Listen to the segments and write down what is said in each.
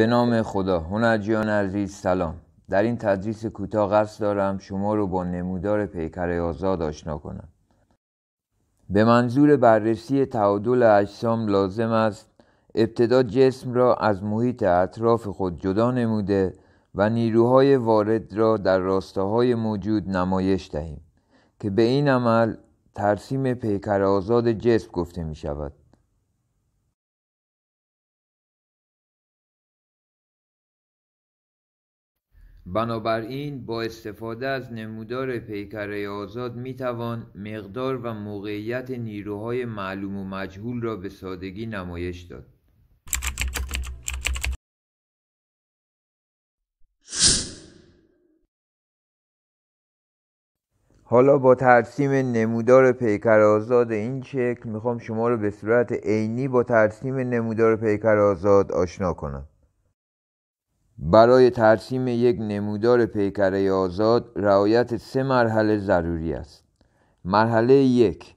به نام خدا هنرجیان عزیز سلام در این تدریس کوتاه قصد دارم شما رو با نمودار پیکر آزاد آشنا کنم به منظور بررسی تعادل اجسام لازم است ابتدا جسم را از محیط اطراف خود جدا نموده و نیروهای وارد را در راستاهای موجود نمایش دهیم که به این عمل ترسیم پیکر آزاد جسم گفته می شود بنابراین با استفاده از نمودار پیکره آزاد می توان مقدار و موقعیت نیروهای معلوم و مجهول را به سادگی نمایش داد. حالا با ترسیم نمودار پیکر آزاد این شکل میخوام شما رو به صورت عینی با ترسیم نمودار پیکر آزاد آشنا کنم برای ترسیم یک نمودار پیکره آزاد رعایت سه مرحله ضروری است مرحله یک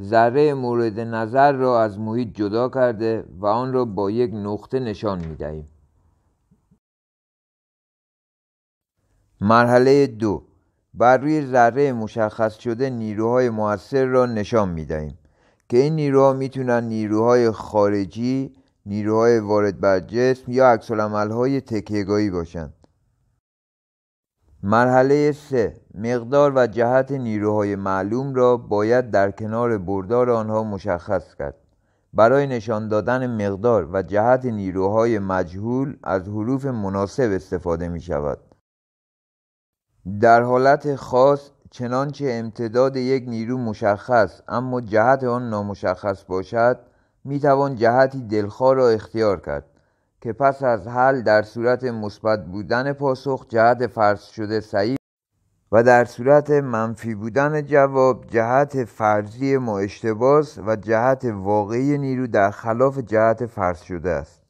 ذره مورد نظر را از محیط جدا کرده و آن را با یک نقطه نشان می دهیم. مرحله دو بر روی ذره مشخص شده نیروهای موثر را نشان می دهیم که این نیروها می نیروهای خارجی نیروهای وارد بر جسم یا های تکیگایی باشند مرحله 3 مقدار و جهت نیروهای معلوم را باید در کنار بردار آنها مشخص کرد برای نشان دادن مقدار و جهت نیروهای مجهول از حروف مناسب استفاده می شود در حالت خاص چنانچه امتداد یک نیرو مشخص اما جهت آن نامشخص باشد می توان جهتی دلخواه را اختیار کرد که پس از حل در صورت مثبت بودن پاسخ جهت فرض شده صحیح و در صورت منفی بودن جواب جهت فرضی ما اشتباس و جهت واقعی نیرو در خلاف جهت فرض شده است